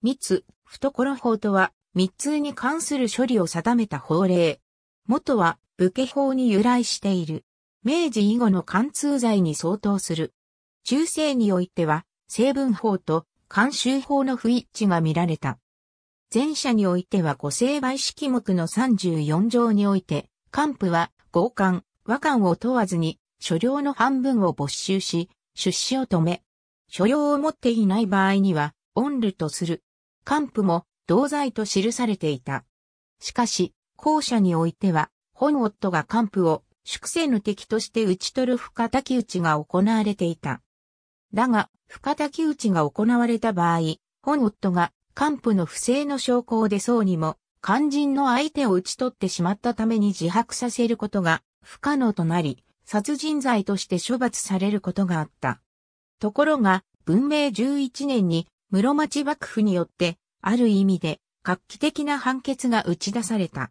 密、懐法とは、密通に関する処理を定めた法令。元は、武家法に由来している。明治以後の貫通罪に相当する。中世においては、成分法と慣習法の不一致が見られた。前者においては五成倍式目の34条において、官府は合官、和官を問わずに、所領の半分を没収し、出資を止め、所領を持っていない場合には、オンルとする。官府も同罪と記されていた。しかし、後者においては、本夫が官府を粛清の敵として討ち取る深滝打ちが行われていた。だが、深滝打ちが行われた場合、本夫が官府の不正の証拠を出そうにも、肝心の相手を討ち取ってしまったために自白させることが不可能となり、殺人罪として処罰されることがあった。ところが、文明11年に室町幕府によって、ある意味で、画期的な判決が打ち出された。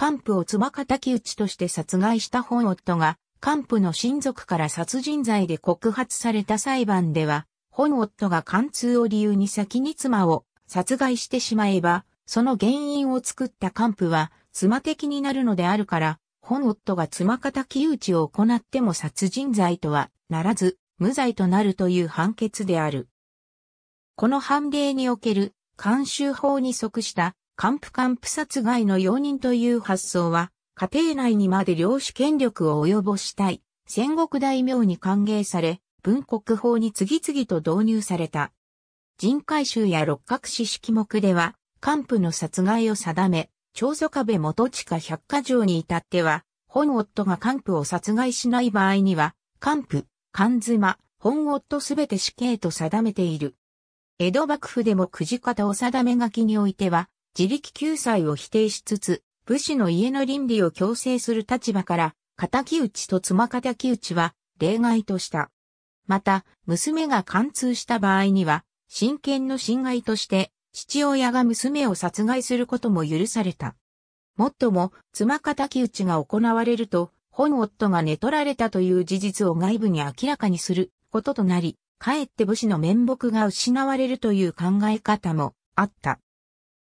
幹部を妻敵討ちとして殺害した本夫が、幹部の親族から殺人罪で告発された裁判では、本夫が貫通を理由に先に妻を殺害してしまえば、その原因を作った幹部は、妻的になるのであるから、本夫が妻敵討ちを行っても殺人罪とはならず、無罪となるという判決である。この判例における慣習法に即した還付還付殺害の容認という発想は、家庭内にまで領主権力を及ぼしたい、戦国大名に歓迎され、文国法に次々と導入された。人海衆や六角四式目では、還付の殺害を定め、長祖壁元地下百科条に至っては、本夫が還付を殺害しない場合には、還付、還妻、本夫すべて死刑と定めている。江戸幕府でもくじ方お定め書きにおいては、自力救済を否定しつつ、武士の家の倫理を強制する立場から、仇討ちと妻仇討ちは例外とした。また、娘が貫通した場合には、親権の侵害として、父親が娘を殺害することも許された。もっとも、妻敵討ちが行われると、本夫が寝取られたという事実を外部に明らかにすることとなり、かえって武士の面目が失われるという考え方もあった。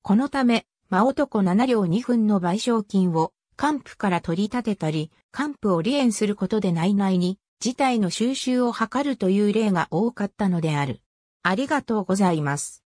このため、真男7両2分の賠償金を官府から取り立てたり、官府を離縁することで内々に事態の収拾を図るという例が多かったのである。ありがとうございます。